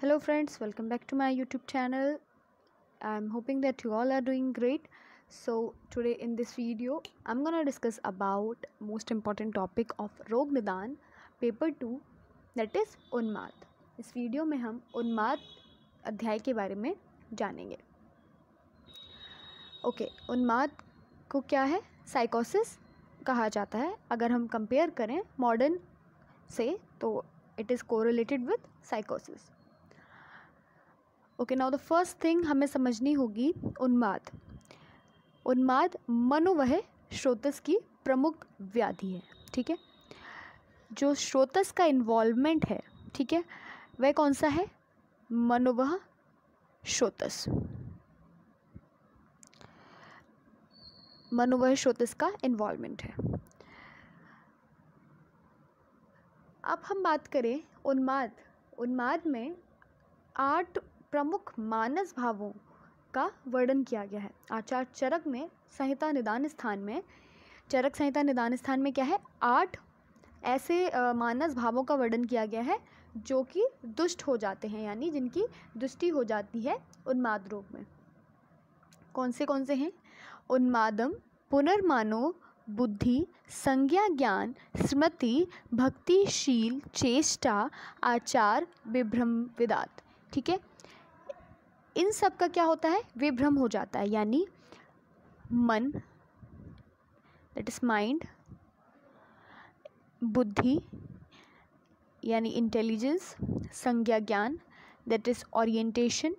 hello friends welcome back to my youtube channel i'm hoping that you all are doing great so today in this video i'm gonna discuss about most important topic of rog nidan paper 2 that is उन्माद इस video में हम उन्माद अध्याय के बारे में जानेंगे ओके okay, उन्माद को क्या है साइकोसिस कहा जाता है अगर हम कंपेयर करें मॉडर्न से तो इट इज़ कोरिलेटेड विद साइकोसिस okay now the first thing हमें समझनी होगी उन्माद उन्माद मनोवह श्रोतस की प्रमुख व्याधि है ठीक है जो श्रोतस का इन्वॉल्वमेंट है ठीक है वह कौन सा है मनोवह श्रोतस मनोवह श्रोतस का इन्वॉल्वमेंट है अब हम बात करें उन्माद उन्माद में आठ प्रमुख मानस भावों का वर्णन किया गया है आचार चरक में संहिता निदान स्थान में चरक संहिता निदान स्थान में क्या है आठ ऐसे मानस भावों का वर्णन किया गया है जो कि दुष्ट हो जाते हैं यानी जिनकी दुष्टि हो जाती है उन्माद रोग में कौन से कौन से हैं उन्मादम पुनर्मानो बुद्धि संज्ञा ज्ञान स्मृति भक्तिशील चेष्टा आचार विभ्रम विदात ठीक है इन सब का क्या होता है विभ्रम हो जाता है यानी मन दैट इज़ माइंड बुद्धि यानी इंटेलिजेंस संज्ञा ज्ञान दैट इज़ ओरिएंटेशन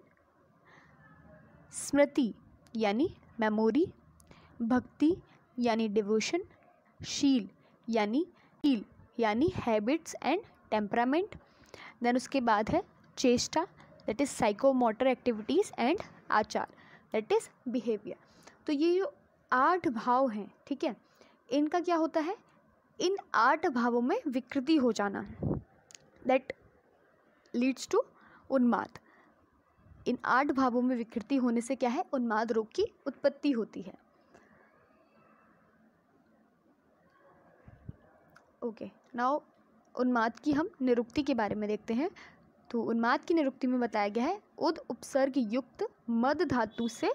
स्मृति यानी मेमोरी भक्ति यानी डिवोशन शील यानी ईल यानी हैबिट्स एंड टेम्परामेंट देन उसके बाद है चेष्टा that is psychomotor activities and आचार दैट इज़ बिहेवियर तो ये जो आठ भाव हैं ठीक है इनका क्या होता है इन आठ भावों में विकृति हो जाना दैट लीड्स टू उन्माद इन आठ भावों में विकृति होने से क्या है उन्माद रोग की उत्पत्ति होती है ओके okay, नाउ उन्माद की हम निरुक्ति के बारे में देखते हैं तो उन्माद की निरुक्ति में बताया गया है उद उपसर्ग युक्त मद धातु से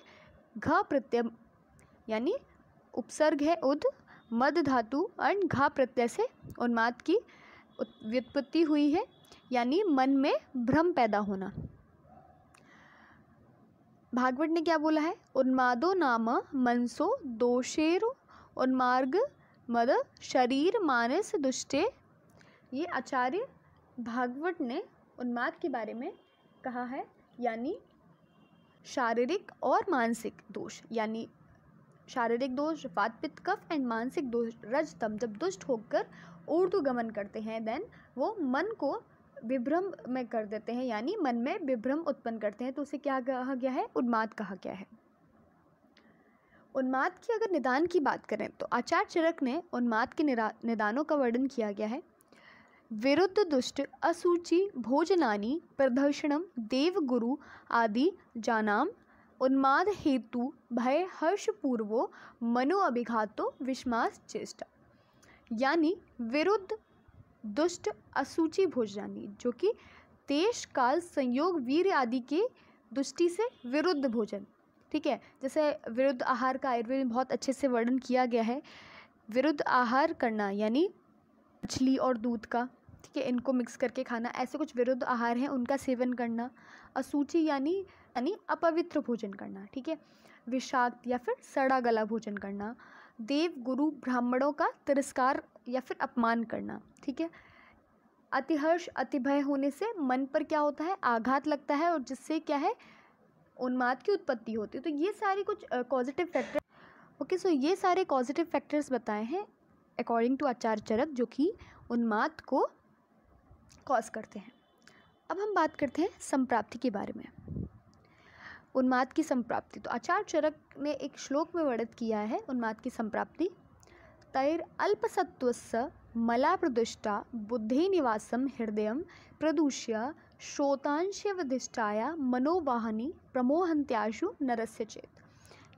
घ प्रत्यय यानी उपसर्ग है उद मद धातु एंड घा प्रत्यय से उन्माद की व्युत्पत्ति हुई है यानी मन में भ्रम पैदा होना भागवत ने क्या बोला है उन्मादो नाम मनसो दोषेर उन्मार्ग मद शरीर मानस दुष्टे ये आचार्य भागवत ने उन्माद के बारे में कहा है यानी शारीरिक और मानसिक दोष यानी शारीरिक दोष वातपित कफ एंड मानसिक दोष रजतम जब दुष्ट होकर गमन करते हैं देन वो मन को विभ्रम में कर देते हैं यानी मन में विभ्रम उत्पन्न करते हैं तो उसे क्या कहा गया है उन्माद कहा गया है उन्माद की अगर निदान की बात करें तो आचार्य चरक ने उन्माद के निदानों का वर्णन किया गया है विरुद्ध दुष्ट असूचि भोजनानि प्रदर्शनम देवगुरु आदि उन्माद भय हर्ष पूर्वो मनो अभिघातो चेष्टा यानी विरुद्ध दुष्ट असूचि भोजनानि जो कि देश काल संयोग वीर आदि के दुष्टि से विरुद्ध भोजन ठीक है जैसे विरुद्ध आहार का आयुर्वेद में बहुत अच्छे से वर्णन किया गया है विरुद्ध आहार करना यानी मछली और दूध का ठीक है इनको मिक्स करके खाना ऐसे कुछ विरुद्ध आहार हैं उनका सेवन करना असूचि यानी यानी अपवित्र भोजन करना ठीक है विषाक्त या फिर सड़ा गला भोजन करना देव गुरु ब्राह्मणों का तिरस्कार या फिर अपमान करना ठीक है अतिहर्ष अतिभय होने से मन पर क्या होता है आघात लगता है और जिससे क्या है उन्माद की उत्पत्ति होती है तो ये सारे कुछ पॉजिटिव फैक्टर ओके सो ये सारे पॉजिटिव फैक्टर्स बताए हैं अकॉर्डिंग टू आचार्य चरक जो कि उन्माद को कॉज करते हैं अब हम बात करते हैं संप्राप्ति के बारे में उन्माद की संप्राप्ति तो आचार्य चरक ने एक श्लोक में वर्णित किया है उन्माद की संप्राप्ति तैर अल्पसत्व मला प्रदुष्टा बुद्धि निवासम हृदय प्रदूष्य श्रोतांशवधिष्ठाया मनोवाहनी प्रमोहंत्याशु नरस्य चेत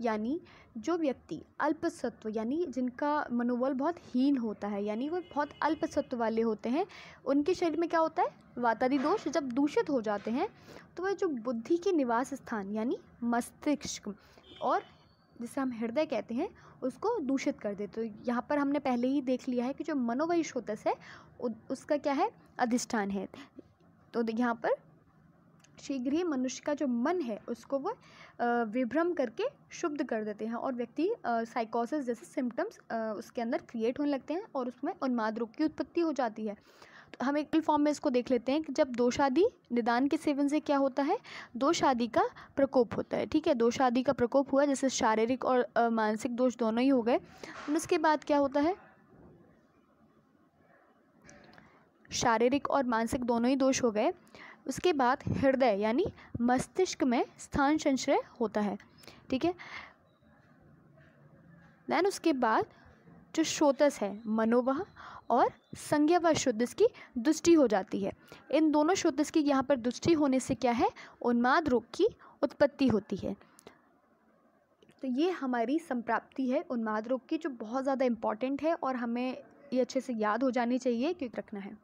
यानी जो व्यक्ति अल्पसत्व यानी जिनका मनोबल बहुत हीन होता है यानी वो बहुत अल्पसत्व वाले होते हैं उनके शरीर में क्या होता है वातारी दोष जब दूषित हो जाते हैं तो वह जो बुद्धि के निवास स्थान यानी मस्तिष्क और जिसे हम हृदय कहते हैं उसको दूषित कर देते तो यहाँ पर हमने पहले ही देख लिया है कि जो होता है उसका क्या है अधिष्ठान है तो यहाँ पर शीघ्र ही मनुष्य का जो मन है उसको वो विभ्रम करके शुद्ध कर देते हैं और व्यक्ति साइकोसिस जैसे सिम्टम्स उसके अंदर क्रिएट होने लगते हैं और उसमें उन्माद रोग की उत्पत्ति हो जाती है तो हम एक फॉर्म में इसको देख लेते हैं कि जब दो शादी निदान के सेवन से क्या होता है दो शादी का प्रकोप होता है ठीक है दो शादी का प्रकोप हुआ जैसे शारीरिक और मानसिक दोष दोनों ही हो गए उसके बाद क्या होता है शारीरिक और मानसिक दोनों ही दोष हो गए उसके बाद हृदय यानी मस्तिष्क में स्थान संचय होता है ठीक है देन उसके बाद जो श्रोतस है मनोवह और संज्ञा व शुद्ध की दुष्टि हो जाती है इन दोनों श्रोतस की यहाँ पर दुष्टि होने से क्या है उन्माद रोग की उत्पत्ति होती है तो ये हमारी संप्राप्ति है उन्माद रोग की जो बहुत ज़्यादा इम्पॉर्टेंट है और हमें ये अच्छे से याद हो जानी चाहिए क्योंकि रखना है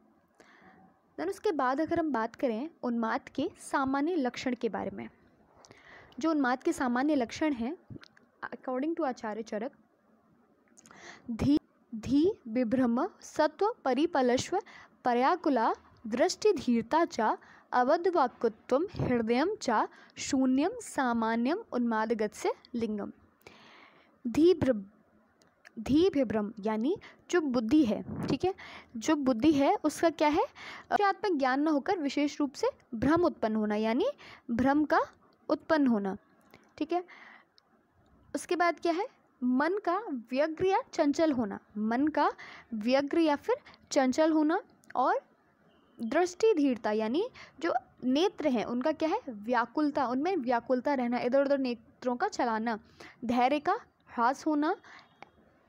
देन उसके बाद अगर हम बात करें उन्माद के सामान्य लक्षण के बारे में जो उन्माद के सामान्य लक्षण हैं अकॉर्डिंग टू आचार्य चरक धी धी विभ्रम सत्व परिपलश्व पर्याकुला दृष्टिधीरता चा अवधवाकुत्व हृदय चा शून्यम सामान्यम उन्मादगत से लिंगम धी धी विभ्रम यानी जो बुद्धि है ठीक है जो बुद्धि है उसका क्या है उसके आत्मिक ज्ञान न होकर विशेष रूप से भ्रम उत्पन्न होना यानी भ्रम का उत्पन्न होना ठीक है उसके बाद क्या है मन का व्यग्र या चंचल होना मन का व्यग्र या फिर चंचल होना और दृष्टि धीरता यानी जो नेत्र हैं उनका क्या है व्याकुलता उनमें व्याकुलता रहना इधर उधर नेत्रों का चलाना धैर्य का ह्रास होना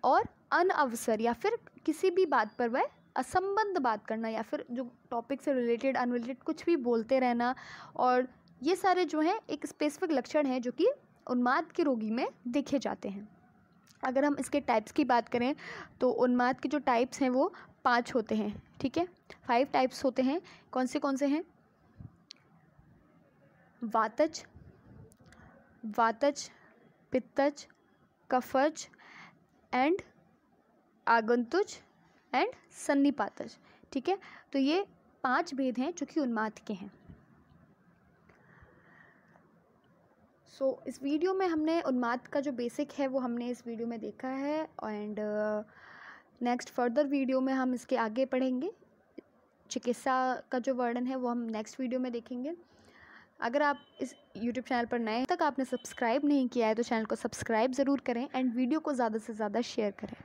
और अन अवसर या फिर किसी भी बात पर वह असंबद्ध बात करना या फिर जो टॉपिक से रिलेटेड अनरिलेटेड कुछ भी बोलते रहना और ये सारे जो हैं एक स्पेसिफिक लक्षण हैं जो कि उन्माद के रोगी में देखे जाते हैं अगर हम इसके टाइप्स की बात करें तो उन्माद के जो टाइप्स हैं वो पाँच होते हैं ठीक है फाइव टाइप्स होते हैं कौन से कौन से हैं वातज वातज पित्तज कफज एंड आगंतुज एंड सन्नीपातज ठीक है तो ये पांच भेद हैं जो कि उन्माद के हैं सो so, इस वीडियो में हमने उन्माद का जो बेसिक है वो हमने इस वीडियो में देखा है एंड नेक्स्ट फर्दर वीडियो में हम इसके आगे पढ़ेंगे चिकित्सा का जो वर्णन है वो हम नेक्स्ट वीडियो में देखेंगे अगर आप इस YouTube चैनल पर नए तक आपने सब्सक्राइब नहीं किया है तो चैनल को सब्सक्राइब ज़रूर करें एंड वीडियो को ज़्यादा से ज़्यादा शेयर करें